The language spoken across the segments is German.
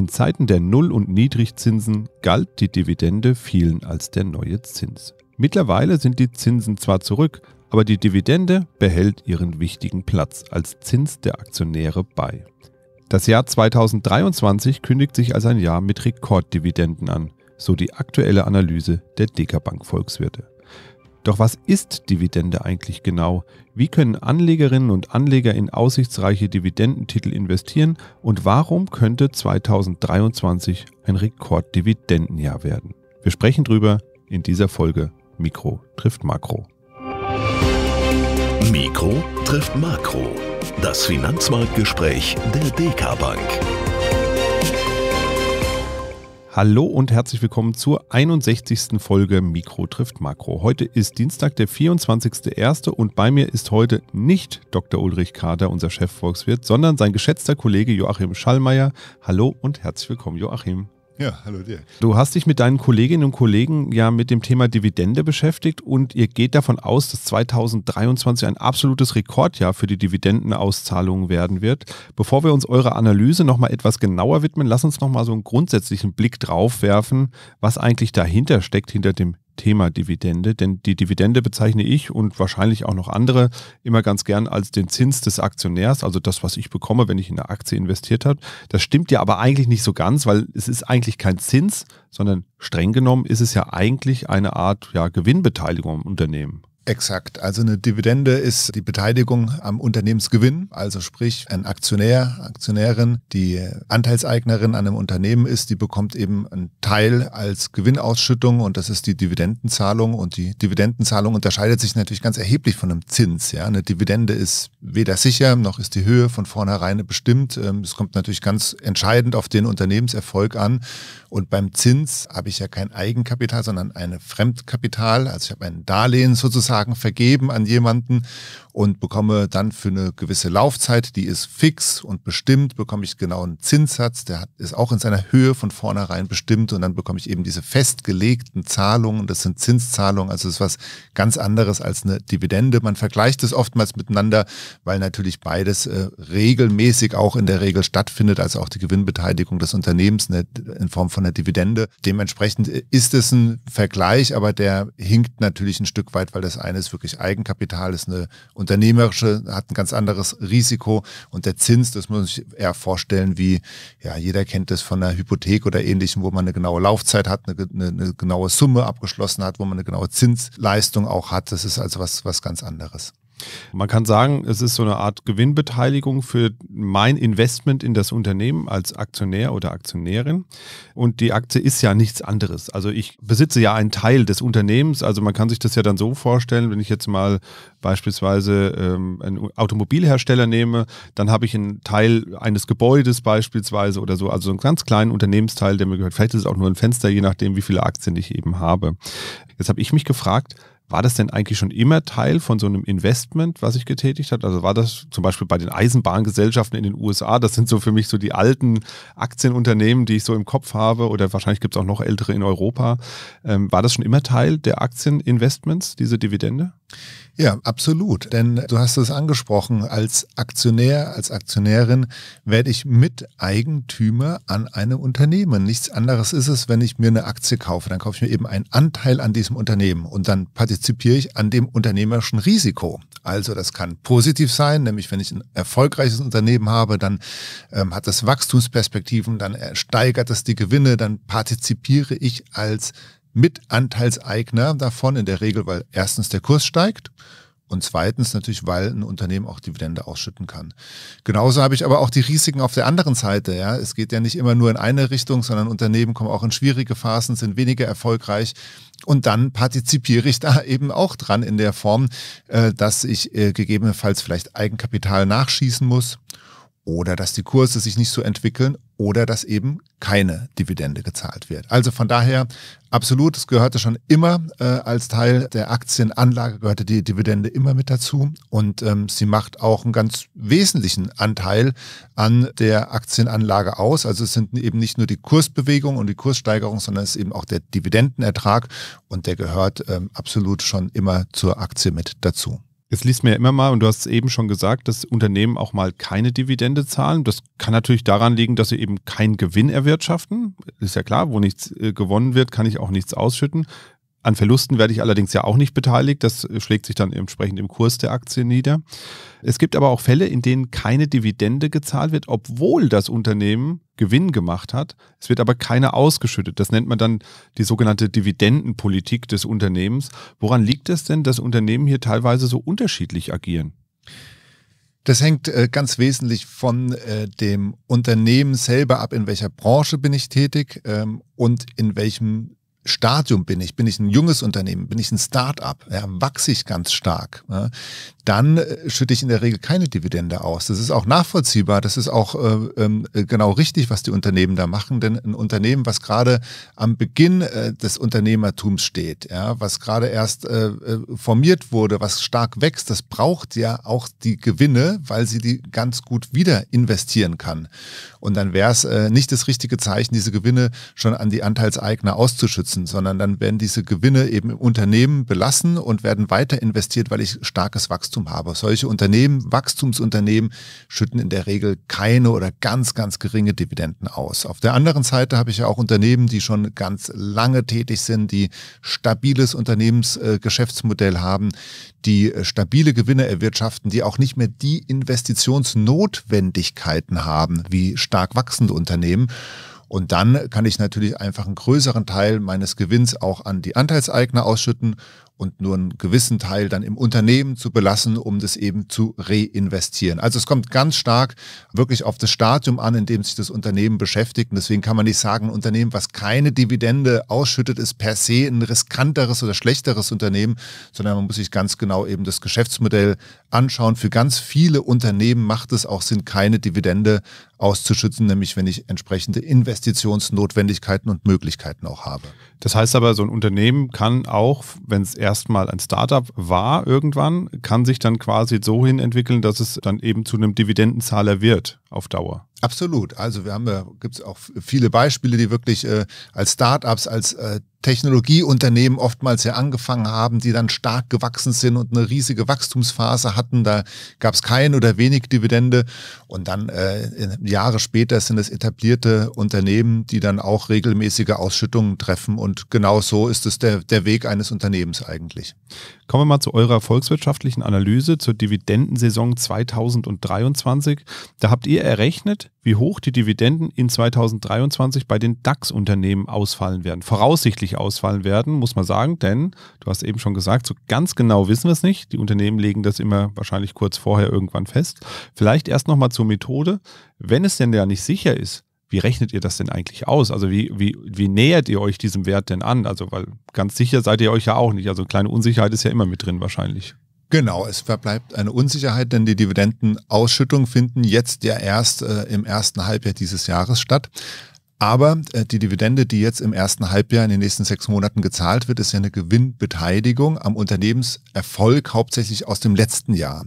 In Zeiten der Null- und Niedrigzinsen galt die Dividende vielen als der neue Zins. Mittlerweile sind die Zinsen zwar zurück, aber die Dividende behält ihren wichtigen Platz als Zins der Aktionäre bei. Das Jahr 2023 kündigt sich als ein Jahr mit Rekorddividenden an, so die aktuelle Analyse der Dekabank Volkswirte. Doch was ist Dividende eigentlich genau? Wie können Anlegerinnen und Anleger in aussichtsreiche Dividendentitel investieren und warum könnte 2023 ein Rekorddividendenjahr werden? Wir sprechen drüber in dieser Folge Mikro trifft Makro. Mikro trifft Makro. Das Finanzmarktgespräch der DK Bank. Hallo und herzlich willkommen zur 61. Folge Mikro trifft Makro. Heute ist Dienstag, der 24.01. und bei mir ist heute nicht Dr. Ulrich Kader, unser Chefvolkswirt, sondern sein geschätzter Kollege Joachim Schallmeier. Hallo und herzlich willkommen, Joachim. Ja, hallo dir. Du hast dich mit deinen Kolleginnen und Kollegen ja mit dem Thema Dividende beschäftigt und ihr geht davon aus, dass 2023 ein absolutes Rekordjahr für die Dividendenauszahlungen werden wird. Bevor wir uns eurer Analyse nochmal etwas genauer widmen, lass uns nochmal so einen grundsätzlichen Blick drauf werfen, was eigentlich dahinter steckt, hinter dem Thema Dividende, denn die Dividende bezeichne ich und wahrscheinlich auch noch andere immer ganz gern als den Zins des Aktionärs, also das, was ich bekomme, wenn ich in eine Aktie investiert habe. Das stimmt ja aber eigentlich nicht so ganz, weil es ist eigentlich kein Zins, sondern streng genommen ist es ja eigentlich eine Art ja, Gewinnbeteiligung im Unternehmen. Exakt. Also eine Dividende ist die Beteiligung am Unternehmensgewinn. Also sprich, ein Aktionär, Aktionärin, die Anteilseignerin an einem Unternehmen ist, die bekommt eben einen Teil als Gewinnausschüttung und das ist die Dividendenzahlung. Und die Dividendenzahlung unterscheidet sich natürlich ganz erheblich von einem Zins. Ja, eine Dividende ist weder sicher, noch ist die Höhe von vornherein bestimmt. Ähm, es kommt natürlich ganz entscheidend auf den Unternehmenserfolg an. Und beim Zins habe ich ja kein Eigenkapital, sondern ein Fremdkapital. Also ich habe ein Darlehen sozusagen Tagen vergeben an jemanden und bekomme dann für eine gewisse Laufzeit, die ist fix und bestimmt, bekomme ich genau einen Zinssatz, der ist auch in seiner Höhe von vornherein bestimmt und dann bekomme ich eben diese festgelegten Zahlungen, das sind Zinszahlungen, also das ist was ganz anderes als eine Dividende. Man vergleicht es oftmals miteinander, weil natürlich beides äh, regelmäßig auch in der Regel stattfindet, also auch die Gewinnbeteiligung des Unternehmens in, ne, der, in Form von einer Dividende. Dementsprechend äh, ist es ein Vergleich, aber der hinkt natürlich ein Stück weit, weil das eine ist wirklich Eigenkapital, ist eine unternehmerische, hat ein ganz anderes Risiko. Und der Zins, das muss ich eher vorstellen, wie, ja, jeder kennt das von einer Hypothek oder ähnlichem, wo man eine genaue Laufzeit hat, eine, eine, eine genaue Summe abgeschlossen hat, wo man eine genaue Zinsleistung auch hat. Das ist also was, was ganz anderes. Man kann sagen, es ist so eine Art Gewinnbeteiligung für mein Investment in das Unternehmen als Aktionär oder Aktionärin. Und die Aktie ist ja nichts anderes. Also ich besitze ja einen Teil des Unternehmens. Also man kann sich das ja dann so vorstellen, wenn ich jetzt mal beispielsweise ähm, einen Automobilhersteller nehme, dann habe ich einen Teil eines Gebäudes beispielsweise oder so. Also einen ganz kleinen Unternehmensteil, der mir gehört. Vielleicht ist es auch nur ein Fenster, je nachdem, wie viele Aktien ich eben habe. Jetzt habe ich mich gefragt, war das denn eigentlich schon immer Teil von so einem Investment, was ich getätigt hat? Also war das zum Beispiel bei den Eisenbahngesellschaften in den USA, das sind so für mich so die alten Aktienunternehmen, die ich so im Kopf habe oder wahrscheinlich gibt es auch noch ältere in Europa. Ähm, war das schon immer Teil der Aktieninvestments, diese Dividende? Ja, absolut. Denn du hast es angesprochen, als Aktionär, als Aktionärin werde ich Miteigentümer an einem Unternehmen. Nichts anderes ist es, wenn ich mir eine Aktie kaufe. Dann kaufe ich mir eben einen Anteil an diesem Unternehmen und dann partizipiere ich an dem unternehmerischen Risiko. Also das kann positiv sein, nämlich wenn ich ein erfolgreiches Unternehmen habe, dann ähm, hat das Wachstumsperspektiven, dann steigert es die Gewinne, dann partizipiere ich als Mitanteilseigner davon, in der Regel, weil erstens der Kurs steigt und zweitens natürlich, weil ein Unternehmen auch Dividende ausschütten kann. Genauso habe ich aber auch die Risiken auf der anderen Seite. Ja. Es geht ja nicht immer nur in eine Richtung, sondern Unternehmen kommen auch in schwierige Phasen, sind weniger erfolgreich. Und dann partizipiere ich da eben auch dran in der Form, äh, dass ich äh, gegebenenfalls vielleicht Eigenkapital nachschießen muss oder dass die Kurse sich nicht so entwickeln oder dass eben keine Dividende gezahlt wird. Also von daher absolut, es gehörte schon immer äh, als Teil der Aktienanlage, gehörte die Dividende immer mit dazu und ähm, sie macht auch einen ganz wesentlichen Anteil an der Aktienanlage aus. Also es sind eben nicht nur die Kursbewegung und die Kurssteigerung, sondern es ist eben auch der Dividendenertrag und der gehört ähm, absolut schon immer zur Aktie mit dazu. Jetzt liest mir ja immer mal, und du hast es eben schon gesagt, dass Unternehmen auch mal keine Dividende zahlen. Das kann natürlich daran liegen, dass sie eben keinen Gewinn erwirtschaften. Ist ja klar, wo nichts äh, gewonnen wird, kann ich auch nichts ausschütten. An Verlusten werde ich allerdings ja auch nicht beteiligt. Das schlägt sich dann entsprechend im Kurs der Aktie nieder. Es gibt aber auch Fälle, in denen keine Dividende gezahlt wird, obwohl das Unternehmen Gewinn gemacht hat. Es wird aber keine ausgeschüttet. Das nennt man dann die sogenannte Dividendenpolitik des Unternehmens. Woran liegt es denn, dass Unternehmen hier teilweise so unterschiedlich agieren? Das hängt äh, ganz wesentlich von äh, dem Unternehmen selber ab, in welcher Branche bin ich tätig ähm, und in welchem Stadium bin ich, bin ich ein junges Unternehmen, bin ich ein Start-up, ja, wachse ich ganz stark, ja, dann äh, schütte ich in der Regel keine Dividende aus. Das ist auch nachvollziehbar, das ist auch äh, ähm, äh, genau richtig, was die Unternehmen da machen, denn ein Unternehmen, was gerade am Beginn äh, des Unternehmertums steht, ja, was gerade erst äh, äh formiert wurde, was stark wächst, das braucht ja auch die Gewinne, weil sie die ganz gut wieder investieren kann. Und dann wäre es nicht das richtige Zeichen, diese Gewinne schon an die Anteilseigner auszuschützen müssen, sondern dann werden diese Gewinne eben im Unternehmen belassen und werden weiter investiert, weil ich starkes Wachstum habe. Solche Unternehmen, Wachstumsunternehmen, schütten in der Regel keine oder ganz, ganz geringe Dividenden aus. Auf der anderen Seite habe ich ja auch Unternehmen, die schon ganz lange tätig sind, die stabiles Unternehmensgeschäftsmodell äh, haben, die stabile Gewinne erwirtschaften, die auch nicht mehr die Investitionsnotwendigkeiten haben wie stark wachsende Unternehmen. Und dann kann ich natürlich einfach einen größeren Teil meines Gewinns auch an die Anteilseigner ausschütten und nur einen gewissen Teil dann im Unternehmen zu belassen, um das eben zu reinvestieren. Also es kommt ganz stark wirklich auf das Stadium an, in dem sich das Unternehmen beschäftigt. Und deswegen kann man nicht sagen, ein Unternehmen, was keine Dividende ausschüttet, ist per se ein riskanteres oder schlechteres Unternehmen, sondern man muss sich ganz genau eben das Geschäftsmodell anschauen. Für ganz viele Unternehmen macht es auch Sinn, keine Dividende auszuschützen, nämlich wenn ich entsprechende Investitionsnotwendigkeiten und Möglichkeiten auch habe. Das heißt aber, so ein Unternehmen kann auch, wenn es eher erstmal ein Startup war irgendwann, kann sich dann quasi so hin entwickeln, dass es dann eben zu einem Dividendenzahler wird auf Dauer. Absolut. Also wir haben ja, gibt es auch viele Beispiele, die wirklich äh, als Startups, als äh, Technologieunternehmen oftmals ja angefangen haben, die dann stark gewachsen sind und eine riesige Wachstumsphase hatten. Da gab es kein oder wenig Dividende. Und dann äh, Jahre später sind es etablierte Unternehmen, die dann auch regelmäßige Ausschüttungen treffen. Und genau so ist es der, der Weg eines Unternehmens eigentlich. Kommen wir mal zu eurer volkswirtschaftlichen Analyse zur Dividendensaison 2023. Da habt ihr errechnet, wie hoch die Dividenden in 2023 bei den DAX-Unternehmen ausfallen werden. Voraussichtlich ausfallen werden, muss man sagen, denn du hast eben schon gesagt, so ganz genau wissen wir es nicht. Die Unternehmen legen das immer wahrscheinlich kurz vorher irgendwann fest. Vielleicht erst nochmal zur Methode. Wenn es denn ja nicht sicher ist, wie rechnet ihr das denn eigentlich aus? Also wie, wie, wie nähert ihr euch diesem Wert denn an? Also weil ganz sicher seid ihr euch ja auch nicht. Also kleine Unsicherheit ist ja immer mit drin wahrscheinlich. Genau, es verbleibt eine Unsicherheit, denn die Dividendenausschüttung finden jetzt ja erst äh, im ersten Halbjahr dieses Jahres statt. Aber äh, die Dividende, die jetzt im ersten Halbjahr in den nächsten sechs Monaten gezahlt wird, ist ja eine Gewinnbeteiligung am Unternehmenserfolg hauptsächlich aus dem letzten Jahr.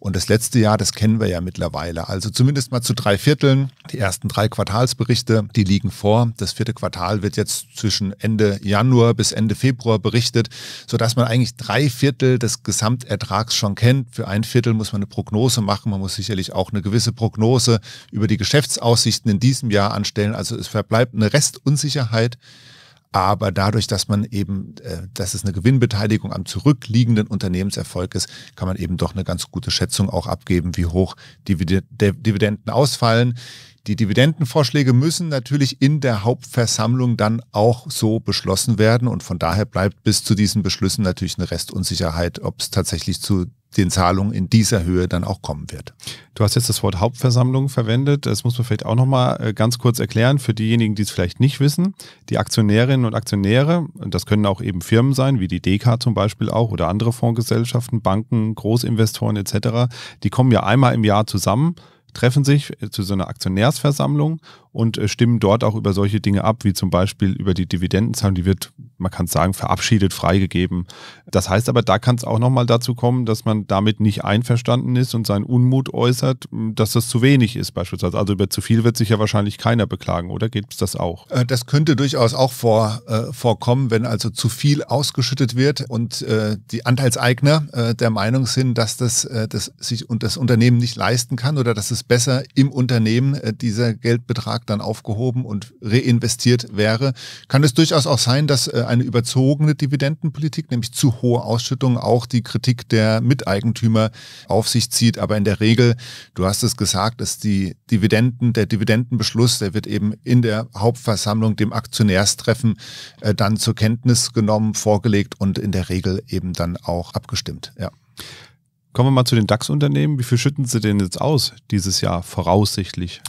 Und das letzte Jahr, das kennen wir ja mittlerweile. Also zumindest mal zu drei Vierteln. Die ersten drei Quartalsberichte, die liegen vor. Das vierte Quartal wird jetzt zwischen Ende Januar bis Ende Februar berichtet, sodass man eigentlich drei Viertel des Gesamtertrags schon kennt. Für ein Viertel muss man eine Prognose machen. Man muss sicherlich auch eine gewisse Prognose über die Geschäftsaussichten in diesem Jahr anstellen. Also es verbleibt eine Restunsicherheit. Aber dadurch, dass man eben, äh, dass es eine Gewinnbeteiligung am zurückliegenden Unternehmenserfolg ist, kann man eben doch eine ganz gute Schätzung auch abgeben, wie hoch Dividenden ausfallen. Die Dividendenvorschläge müssen natürlich in der Hauptversammlung dann auch so beschlossen werden und von daher bleibt bis zu diesen Beschlüssen natürlich eine Restunsicherheit, ob es tatsächlich zu den Zahlungen in dieser Höhe dann auch kommen wird. Du hast jetzt das Wort Hauptversammlung verwendet. Das muss man vielleicht auch nochmal äh, ganz kurz erklären für diejenigen, die es vielleicht nicht wissen. Die Aktionärinnen und Aktionäre, das können auch eben Firmen sein, wie die DK zum Beispiel auch oder andere Fondsgesellschaften, Banken, Großinvestoren etc., die kommen ja einmal im Jahr zusammen treffen sich äh, zu so einer Aktionärsversammlung und äh, stimmen dort auch über solche Dinge ab, wie zum Beispiel über die Dividendenzahlung. Die wird, man kann es sagen, verabschiedet freigegeben. Das heißt aber, da kann es auch nochmal dazu kommen, dass man damit nicht einverstanden ist und seinen Unmut äußert, hm, dass das zu wenig ist beispielsweise. Also über zu viel wird sich ja wahrscheinlich keiner beklagen, oder? Gibt es das auch? Äh, das könnte durchaus auch vor, äh, vorkommen, wenn also zu viel ausgeschüttet wird und äh, die Anteilseigner äh, der Meinung sind, dass das, äh, das sich und das Unternehmen nicht leisten kann oder dass es besser im Unternehmen dieser Geldbetrag dann aufgehoben und reinvestiert wäre, kann es durchaus auch sein, dass äh, eine überzogene Dividendenpolitik, nämlich zu hohe Ausschüttungen, auch die Kritik der Miteigentümer auf sich zieht. Aber in der Regel, du hast es gesagt, ist die Dividenden, der Dividendenbeschluss, der wird eben in der Hauptversammlung, dem Aktionärstreffen, äh, dann zur Kenntnis genommen, vorgelegt und in der Regel eben dann auch abgestimmt. Ja. Kommen wir mal zu den DAX-Unternehmen. Wie viel schütten sie denn jetzt aus dieses Jahr voraussichtlich?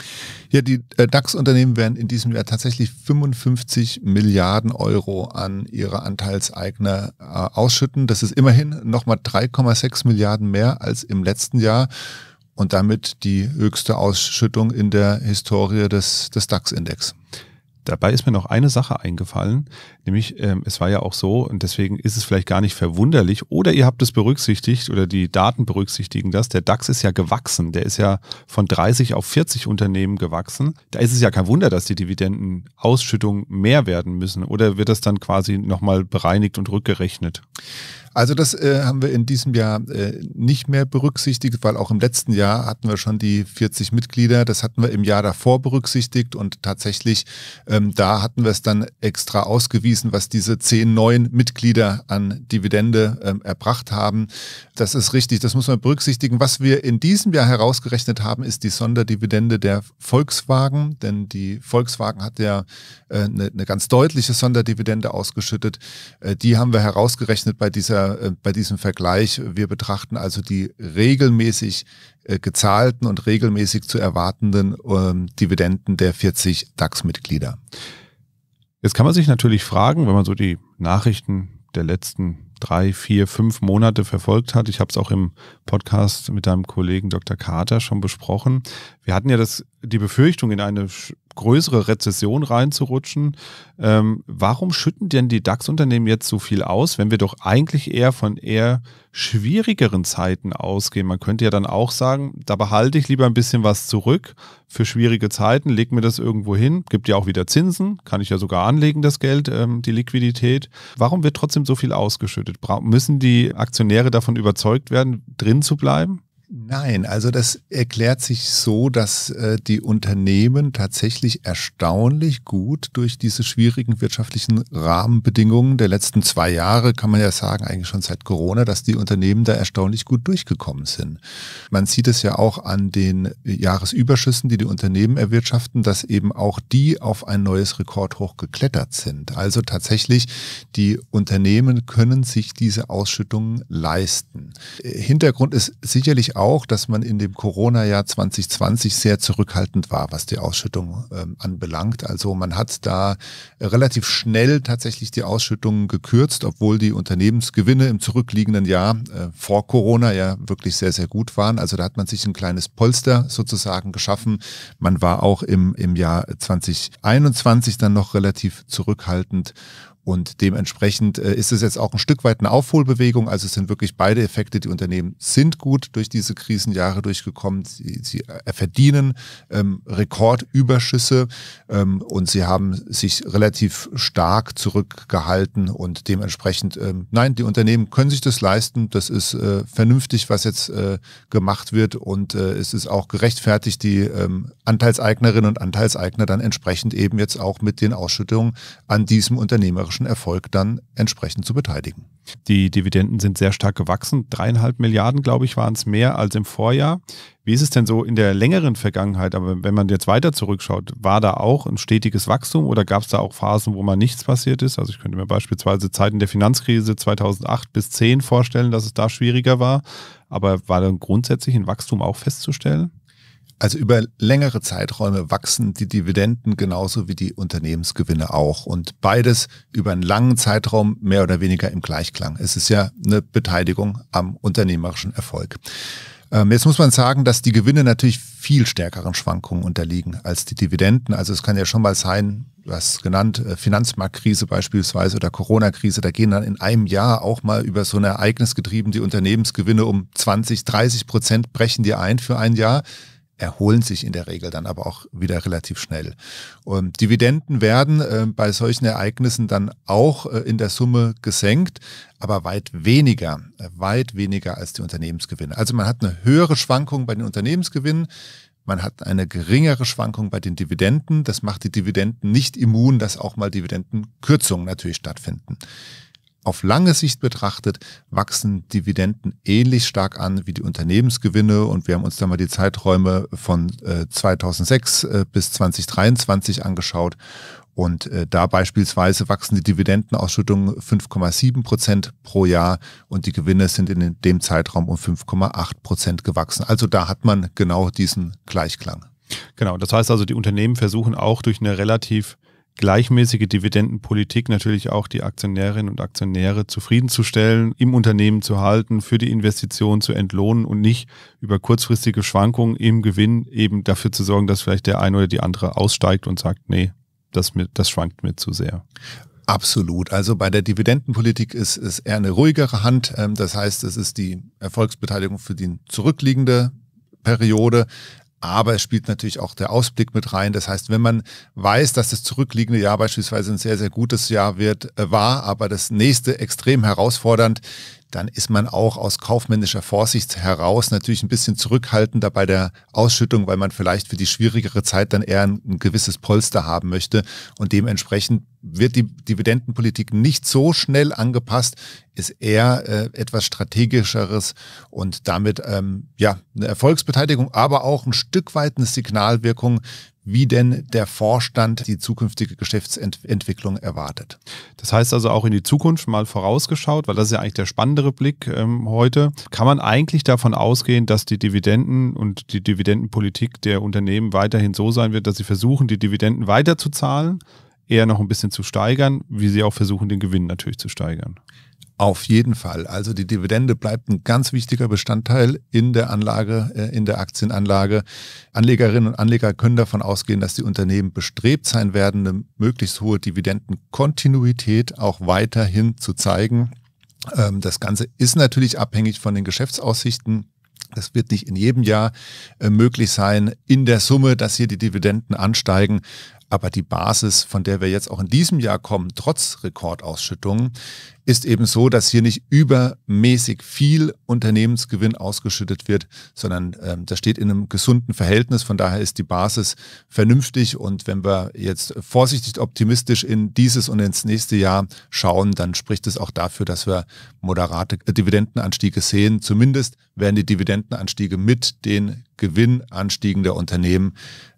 Ja, die äh, DAX-Unternehmen werden in diesem Jahr tatsächlich 55 Milliarden Euro an ihre Anteilseigner äh, ausschütten. Das ist immerhin nochmal 3,6 Milliarden mehr als im letzten Jahr und damit die höchste Ausschüttung in der Historie des, des DAX-Index. Dabei ist mir noch eine Sache eingefallen, nämlich ähm, es war ja auch so und deswegen ist es vielleicht gar nicht verwunderlich oder ihr habt es berücksichtigt oder die Daten berücksichtigen das, der DAX ist ja gewachsen, der ist ja von 30 auf 40 Unternehmen gewachsen. Da ist es ja kein Wunder, dass die Dividendenausschüttungen mehr werden müssen oder wird das dann quasi nochmal bereinigt und rückgerechnet? Also das äh, haben wir in diesem Jahr äh, nicht mehr berücksichtigt, weil auch im letzten Jahr hatten wir schon die 40 Mitglieder. Das hatten wir im Jahr davor berücksichtigt und tatsächlich ähm, da hatten wir es dann extra ausgewiesen, was diese zehn neuen Mitglieder an Dividende ähm, erbracht haben. Das ist richtig, das muss man berücksichtigen. Was wir in diesem Jahr herausgerechnet haben, ist die Sonderdividende der Volkswagen, denn die Volkswagen hat ja eine äh, ne, ne ganz deutliche Sonderdividende ausgeschüttet. Äh, die haben wir herausgerechnet bei dieser äh, bei diesem Vergleich. Wir betrachten also die regelmäßig äh, gezahlten und regelmäßig zu erwartenden ähm, Dividenden der 40 DAX-Mitglieder. Jetzt kann man sich natürlich fragen, wenn man so die Nachrichten der letzten drei, vier, fünf Monate verfolgt hat. Ich habe es auch im Podcast mit deinem Kollegen Dr. Carter schon besprochen. Wir hatten ja das, die Befürchtung, in eine größere Rezession reinzurutschen. Ähm, warum schütten denn die DAX-Unternehmen jetzt so viel aus, wenn wir doch eigentlich eher von eher schwierigeren Zeiten ausgehen? Man könnte ja dann auch sagen, da behalte ich lieber ein bisschen was zurück für schwierige Zeiten, leg mir das irgendwo hin, gibt ja auch wieder Zinsen, kann ich ja sogar anlegen, das Geld, ähm, die Liquidität. Warum wird trotzdem so viel ausgeschüttet? Bra müssen die Aktionäre davon überzeugt werden, drin zu bleiben? Nein, also das erklärt sich so, dass äh, die Unternehmen tatsächlich erstaunlich gut durch diese schwierigen wirtschaftlichen Rahmenbedingungen der letzten zwei Jahre, kann man ja sagen, eigentlich schon seit Corona, dass die Unternehmen da erstaunlich gut durchgekommen sind. Man sieht es ja auch an den Jahresüberschüssen, die die Unternehmen erwirtschaften, dass eben auch die auf ein neues Rekordhoch geklettert sind. Also tatsächlich, die Unternehmen können sich diese Ausschüttungen leisten. Äh, Hintergrund ist sicherlich auch, dass man in dem Corona-Jahr 2020 sehr zurückhaltend war, was die Ausschüttung ähm, anbelangt. Also man hat da relativ schnell tatsächlich die Ausschüttungen gekürzt, obwohl die Unternehmensgewinne im zurückliegenden Jahr äh, vor Corona ja wirklich sehr, sehr gut waren. Also da hat man sich ein kleines Polster sozusagen geschaffen. Man war auch im, im Jahr 2021 dann noch relativ zurückhaltend und dementsprechend äh, ist es jetzt auch ein Stück weit eine Aufholbewegung. Also es sind wirklich beide Effekte. Die Unternehmen sind gut durch diese Krisenjahre durchgekommen. Sie, sie äh, verdienen ähm, Rekordüberschüsse ähm, und sie haben sich relativ stark zurückgehalten. Und dementsprechend, ähm, nein, die Unternehmen können sich das leisten. Das ist äh, vernünftig, was jetzt äh, gemacht wird. Und äh, es ist auch gerechtfertigt, die ähm, Anteilseignerinnen und Anteilseigner dann entsprechend eben jetzt auch mit den Ausschüttungen an diesem unternehmerischen ökonomischen Erfolg dann entsprechend zu beteiligen. Die Dividenden sind sehr stark gewachsen. Dreieinhalb Milliarden, glaube ich, waren es mehr als im Vorjahr. Wie ist es denn so in der längeren Vergangenheit? Aber wenn man jetzt weiter zurückschaut, war da auch ein stetiges Wachstum oder gab es da auch Phasen, wo mal nichts passiert ist? Also ich könnte mir beispielsweise Zeiten der Finanzkrise 2008 bis 2010 vorstellen, dass es da schwieriger war. Aber war dann grundsätzlich ein Wachstum auch festzustellen? Also über längere Zeiträume wachsen die Dividenden genauso wie die Unternehmensgewinne auch. Und beides über einen langen Zeitraum mehr oder weniger im Gleichklang. Es ist ja eine Beteiligung am unternehmerischen Erfolg. Ähm, jetzt muss man sagen, dass die Gewinne natürlich viel stärkeren Schwankungen unterliegen als die Dividenden. Also es kann ja schon mal sein, du hast genannt, äh, Finanzmarktkrise beispielsweise oder Corona-Krise, da gehen dann in einem Jahr auch mal über so ein Ereignis getrieben die Unternehmensgewinne um 20, 30 Prozent brechen die ein für ein Jahr erholen sich in der Regel dann aber auch wieder relativ schnell. Und Dividenden werden äh, bei solchen Ereignissen dann auch äh, in der Summe gesenkt, aber weit weniger, äh, weit weniger als die Unternehmensgewinne. Also man hat eine höhere Schwankung bei den Unternehmensgewinnen, man hat eine geringere Schwankung bei den Dividenden. Das macht die Dividenden nicht immun, dass auch mal Dividendenkürzungen natürlich stattfinden. Auf lange Sicht betrachtet wachsen Dividenden ähnlich stark an wie die Unternehmensgewinne und wir haben uns da mal die Zeiträume von 2006 äh, äh, bis 2023 angeschaut und äh, da beispielsweise wachsen die Dividendenausschüttungen 5,7 Prozent pro Jahr und die Gewinne sind in dem Zeitraum um 5,8 Prozent gewachsen. Also da hat man genau diesen Gleichklang. Genau, das heißt also, die Unternehmen versuchen auch durch eine relativ gleichmäßige Dividendenpolitik natürlich auch die Aktionärinnen und Aktionäre zufriedenzustellen, im Unternehmen zu halten, für die Investition zu entlohnen und nicht über kurzfristige Schwankungen im Gewinn eben dafür zu sorgen, dass vielleicht der eine oder die andere aussteigt und sagt, nee, das, mit, das schwankt mir zu sehr. Absolut. Also bei der Dividendenpolitik ist es eher eine ruhigere Hand. Ähm, das heißt, es ist die Erfolgsbeteiligung für die zurückliegende Periode. Aber es spielt natürlich auch der Ausblick mit rein. Das heißt, wenn man weiß, dass das zurückliegende Jahr beispielsweise ein sehr, sehr gutes Jahr wird, äh, war, aber das nächste extrem herausfordernd, dann ist man auch aus kaufmännischer Vorsicht heraus natürlich ein bisschen zurückhaltender bei der Ausschüttung, weil man vielleicht für die schwierigere Zeit dann eher ein, ein gewisses Polster haben möchte. Und dementsprechend wird die Dividendenpolitik nicht so schnell angepasst, ist eher äh, etwas strategischeres und damit ähm, ja eine Erfolgsbeteiligung, aber auch ein Stück weit eine Signalwirkung, wie denn der Vorstand die zukünftige Geschäftsentwicklung erwartet. Das heißt also auch in die Zukunft mal vorausgeschaut, weil das ist ja eigentlich der spannendere Blick ähm, heute. Kann man eigentlich davon ausgehen, dass die Dividenden und die Dividendenpolitik der Unternehmen weiterhin so sein wird, dass sie versuchen, die Dividenden weiterzuzahlen? eher noch ein bisschen zu steigern, wie sie auch versuchen, den Gewinn natürlich zu steigern. Auf jeden Fall. Also die Dividende bleibt ein ganz wichtiger Bestandteil in der Anlage, äh, in der Aktienanlage. Anlegerinnen und Anleger können davon ausgehen, dass die Unternehmen bestrebt sein werden, eine möglichst hohe Dividendenkontinuität auch weiterhin zu zeigen. Ähm, das Ganze ist natürlich abhängig von den Geschäftsaussichten. Das wird nicht in jedem Jahr äh, möglich sein, in der Summe, dass hier die Dividenden ansteigen. Aber die Basis, von der wir jetzt auch in diesem Jahr kommen, trotz Rekordausschüttungen, ist eben so, dass hier nicht übermäßig viel Unternehmensgewinn ausgeschüttet wird, sondern ähm, das steht in einem gesunden Verhältnis. Von daher ist die Basis vernünftig. Und wenn wir jetzt vorsichtig optimistisch in dieses und ins nächste Jahr schauen, dann spricht es auch dafür, dass wir moderate äh, Dividendenanstiege sehen. Zumindest werden die Dividendenanstiege mit den Gewinnanstiegen der Unternehmen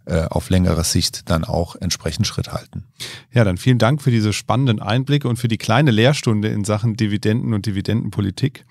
äh, auf längere Sicht dann auch entsprechend Schritt halten. Ja, dann vielen Dank für diese spannenden Einblicke und für die kleine Lehrstunde in Sachen Dividenden und Dividendenpolitik.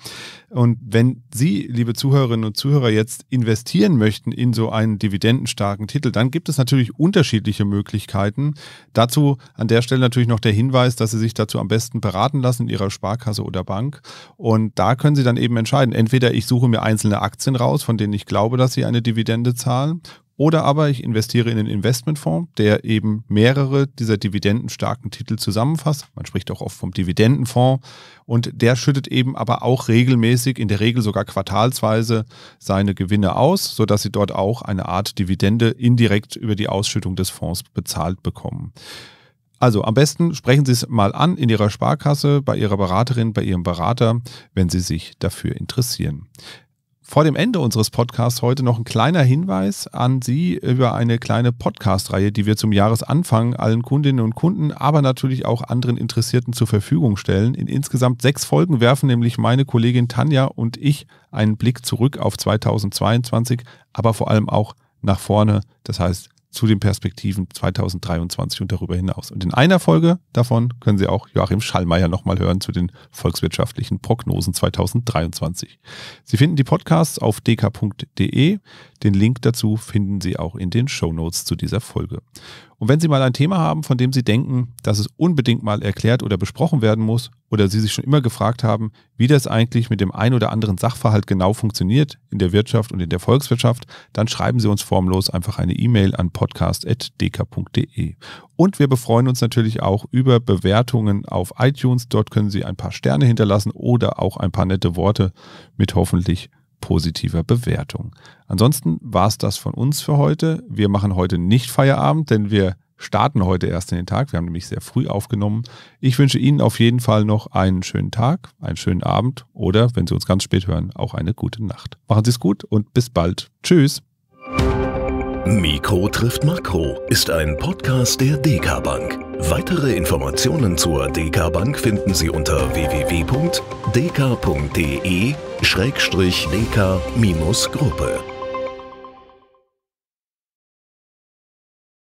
Und wenn Sie, liebe Zuhörerinnen und Zuhörer, jetzt investieren möchten in so einen dividendenstarken Titel, dann gibt es natürlich unterschiedliche Möglichkeiten. Dazu an der Stelle natürlich noch der Hinweis, dass Sie sich dazu am besten beraten lassen in Ihrer Sparkasse oder Bank. Und da können Sie dann eben entscheiden, entweder ich suche mir einzelne Aktien raus, von denen ich glaube, dass sie eine eine Dividende zahlen. Oder aber ich investiere in einen Investmentfonds, der eben mehrere dieser dividendenstarken Titel zusammenfasst. Man spricht auch oft vom Dividendenfonds. Und der schüttet eben aber auch regelmäßig, in der Regel sogar quartalsweise, seine Gewinne aus, sodass sie dort auch eine Art Dividende indirekt über die Ausschüttung des Fonds bezahlt bekommen. Also am besten sprechen Sie es mal an in Ihrer Sparkasse, bei Ihrer Beraterin, bei Ihrem Berater, wenn Sie sich dafür interessieren vor dem Ende unseres Podcasts heute noch ein kleiner Hinweis an Sie über eine kleine Podcast-Reihe, die wir zum Jahresanfang allen Kundinnen und Kunden, aber natürlich auch anderen Interessierten zur Verfügung stellen. In insgesamt sechs Folgen werfen nämlich meine Kollegin Tanja und ich einen Blick zurück auf 2022, aber vor allem auch nach vorne. Das heißt, zu den Perspektiven 2023 und darüber hinaus. Und in einer Folge davon können Sie auch Joachim Schallmeier nochmal hören zu den volkswirtschaftlichen Prognosen 2023. Sie finden die Podcasts auf dk.de. Den Link dazu finden Sie auch in den Show Notes zu dieser Folge. Und wenn Sie mal ein Thema haben, von dem Sie denken, dass es unbedingt mal erklärt oder besprochen werden muss, oder Sie sich schon immer gefragt haben, wie das eigentlich mit dem ein oder anderen Sachverhalt genau funktioniert in der Wirtschaft und in der Volkswirtschaft, dann schreiben Sie uns formlos einfach eine E-Mail an podcast.dk.de. Und wir befreuen uns natürlich auch über Bewertungen auf iTunes. Dort können Sie ein paar Sterne hinterlassen oder auch ein paar nette Worte mit hoffentlich positiver Bewertung. Ansonsten war es das von uns für heute. Wir machen heute nicht Feierabend, denn wir starten heute erst in den Tag. Wir haben nämlich sehr früh aufgenommen. Ich wünsche Ihnen auf jeden Fall noch einen schönen Tag, einen schönen Abend oder, wenn Sie uns ganz spät hören, auch eine gute Nacht. Machen Sie es gut und bis bald. Tschüss. Mikro trifft Makro ist ein Podcast der DK Bank. Weitere Informationen zur DK Bank finden Sie unter www.dk.de-dk-gruppe.